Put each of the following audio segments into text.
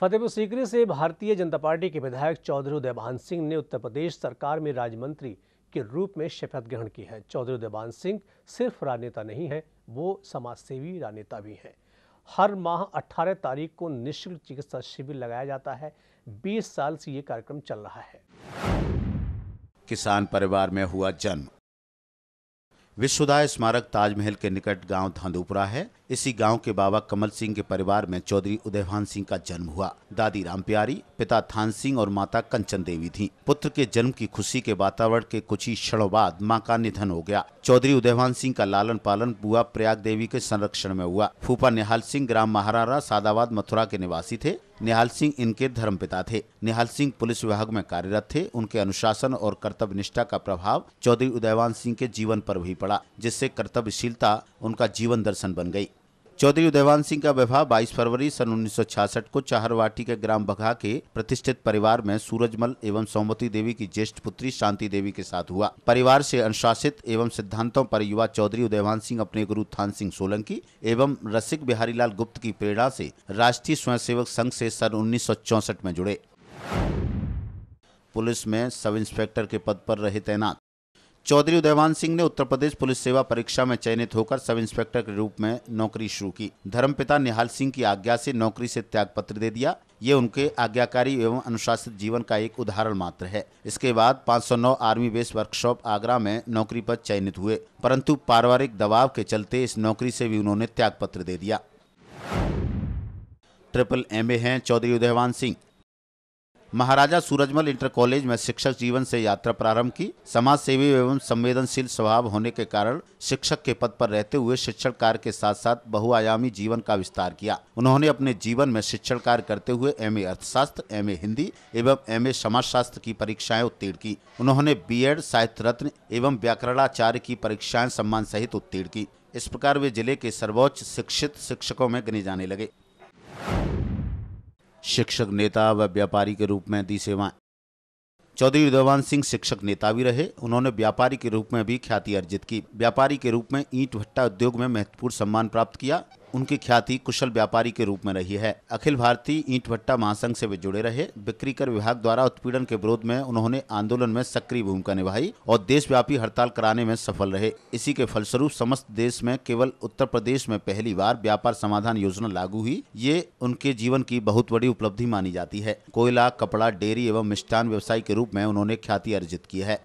फतेहपुर सीकरी से भारतीय जनता पार्टी के विधायक चौधरी उदयभान सिंह ने उत्तर प्रदेश सरकार में राज्यमंत्री के रूप में शपथ ग्रहण की है चौधरी उदयभान सिंह सिर्फ राजनेता नहीं है वो समाजसेवी राजनेता भी हैं हर माह 18 तारीख को निःशुल्क चिकित्सा शिविर लगाया जाता है 20 साल से ये कार्यक्रम चल रहा है किसान परिवार में हुआ जन्म विश्वदाय स्मारक ताजमहल के निकट गांव धंदुपुरा है इसी गांव के बाबा कमल सिंह के परिवार में चौधरी उदयभान सिंह का जन्म हुआ दादी राम प्यारी पिता थान सिंह और माता कंचन देवी थी पुत्र के जन्म की खुशी के वातावरण के कुछ ही क्षणों बाद माँ का निधन हो गया चौधरी उदयभान सिंह का लालन पालन बुआ प्रयाग देवी के संरक्षण में हुआ फूफा निहाल सिंह ग्राम महारारा सादाबाद मथुरा के निवासी थे निहाल सिंह इनके धर्म पिता थे निहाल सिंह पुलिस विभाग में कार्यरत थे उनके अनुशासन और कर्तव्य निष्ठा का प्रभाव चौधरी उदयवान सिंह के जीवन पर भी पड़ा जिससे कर्तव्यशीलता उनका जीवन दर्शन बन गई चौधरी उदयवान सिंह का विवाह 22 फरवरी सन 1966 को चाहरवाटी के ग्राम बघा के प्रतिष्ठित परिवार में सूरजमल एवं सोमवती देवी की ज्येष्ठ पुत्री शांति देवी के साथ हुआ परिवार से अनुशासित एवं सिद्धांतों पर युवा चौधरी उदयवान सिंह अपने गुरु थान सिंह सोलंकी एवं रसिक बिहारी लाल गुप्त की प्रेरणा से राष्ट्रीय स्वयंसेवक संघ से सन उन्नीस में जुड़े पुलिस में सब इंस्पेक्टर के पद पर रहे तैनात चौधरी उदयवान सिंह ने उत्तर प्रदेश पुलिस सेवा परीक्षा में चयनित होकर सब इंस्पेक्टर के रूप में नौकरी शुरू की धर्मपिता निहाल सिंह की आज्ञा से नौकरी से त्याग पत्र दे दिया ये उनके आज्ञाकारी एवं अनुशासित जीवन का एक उदाहरण मात्र है इसके बाद 509 आर्मी बेस वर्कशॉप आगरा में नौकरी पर चयनित हुए परंतु पारिवारिक दबाव के चलते इस नौकरी से भी उन्होंने त्याग पत्र दे दिया ट्रिपल एम हैं चौधरी उदयवान सिंह महाराजा सूरजमल इंटर कॉलेज में शिक्षक जीवन से यात्रा प्रारंभ की समाज सेवी एवं संवेदनशील स्वभाव होने के कारण शिक्षक के पद पर रहते हुए शिक्षण कार्य के साथ साथ बहुआयामी जीवन का विस्तार किया उन्होंने अपने जीवन में शिक्षण कार्य करते हुए एम अर्थशास्त्र एम हिंदी एवं एम समाजशास्त्र की परीक्षाएं उत्तीर्ण की उन्होंने बी साहित्य रत्न एवं व्याकरणाचार्य की परीक्षाएं सम्मान सहित उत्तीर्ण की इस प्रकार वे जिले के सर्वोच्च शिक्षित शिक्षकों में गिने जाने लगे शिक्षक नेता व व्यापारी के रूप में दी सेवाएं चौधरी विद्यवान सिंह शिक्षक नेता भी रहे उन्होंने व्यापारी के रूप में भी ख्याति अर्जित की व्यापारी के रूप में ईंट भट्टा उद्योग में महत्वपूर्ण सम्मान प्राप्त किया उनकी ख्याति कुशल व्यापारी के रूप में रही है अखिल भारतीय ईंट भट्टा महासंघ से वे जुड़े रहे बिक्री कर विभाग द्वारा उत्पीड़न के विरोध में उन्होंने आंदोलन में सक्रिय भूमिका निभाई और देशव्यापी हड़ताल कराने में सफल रहे इसी के फलस्वरूप समस्त देश में केवल उत्तर प्रदेश में पहली बार व्यापार समाधान योजना लागू हुई ये उनके जीवन की बहुत बड़ी उपलब्धि मानी जाती है कोयला कपड़ा डेयरी एवं मिष्ठान व्यवसाय के रूप में उन्होंने ख्याति अर्जित की है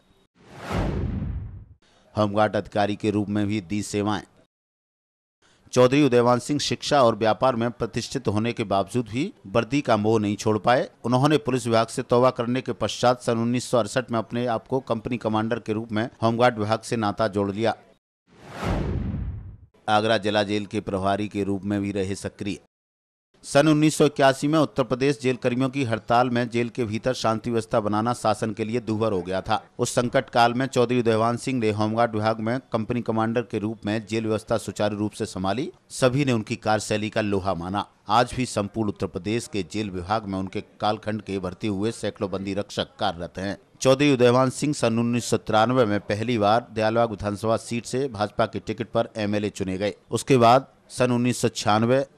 होमगार्ड अधिकारी के रूप में भी दी सेवाएं चौधरी उदयवान सिंह शिक्षा और व्यापार में प्रतिष्ठित होने के बावजूद भी वर्दी का मोह नहीं छोड़ पाए उन्होंने पुलिस विभाग से तौबा करने के पश्चात सन उन्नीस में अपने आप को कंपनी कमांडर के रूप में होमगार्ड विभाग से नाता जोड़ लिया आगरा जिला जेल के प्रभारी के रूप में भी रहे सक्रिय सन उन्नीस में उत्तर प्रदेश जेल कर्मियों की हड़ताल में जेल के भीतर शांति व्यवस्था बनाना शासन के लिए दुभर हो गया था उस संकट काल में चौधरी देवान सिंह ने होमगार्ड विभाग में कंपनी कमांडर के रूप में जेल व्यवस्था सुचारू रूप से संभाली सभी ने उनकी कार्यशैली का लोहा माना आज भी संपूर्ण उत्तर प्रदेश के जेल विभाग में उनके कालखंड के भर्ती हुए सैकड़ों बंदी रक्षक कार्यरत हैं चौधरी उदयवान सिंह सन उन्नीस में पहली बार दयालबाग विधानसभा सीट से भाजपा के टिकट पर एमएलए चुने गए उसके बाद सन उन्नीस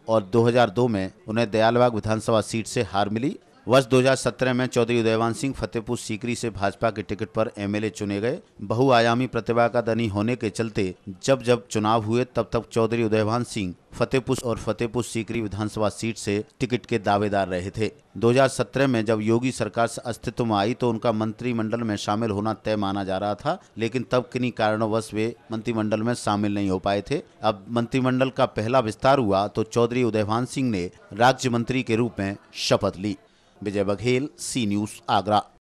और 2002 में उन्हें दयालबाग विधानसभा सीट से हार मिली वर्ष 2017 में चौधरी उदयवान सिंह फतेहपुर सीकरी से भाजपा के टिकट पर एमएलए चुने गए बहुआयामी प्रतिभा का धनी होने के चलते जब जब चुनाव हुए तब तब चौधरी उदयवान सिंह फतेहपुर और फतेहपुर सीकरी विधानसभा सीट से टिकट के दावेदार रहे थे 2017 में जब योगी सरकार अस्तित्व में आई तो उनका मंत्रिमंडल में शामिल होना तय माना जा रहा था लेकिन तब किन्हीं कारणवश वे मंत्रिमंडल में शामिल नहीं हो पाए थे अब मंत्रिमंडल का पहला विस्तार हुआ तो चौधरी उदयवान सिंह ने राज्य मंत्री के रूप में शपथ ली विजय बघेल सी न्यूज़ आगरा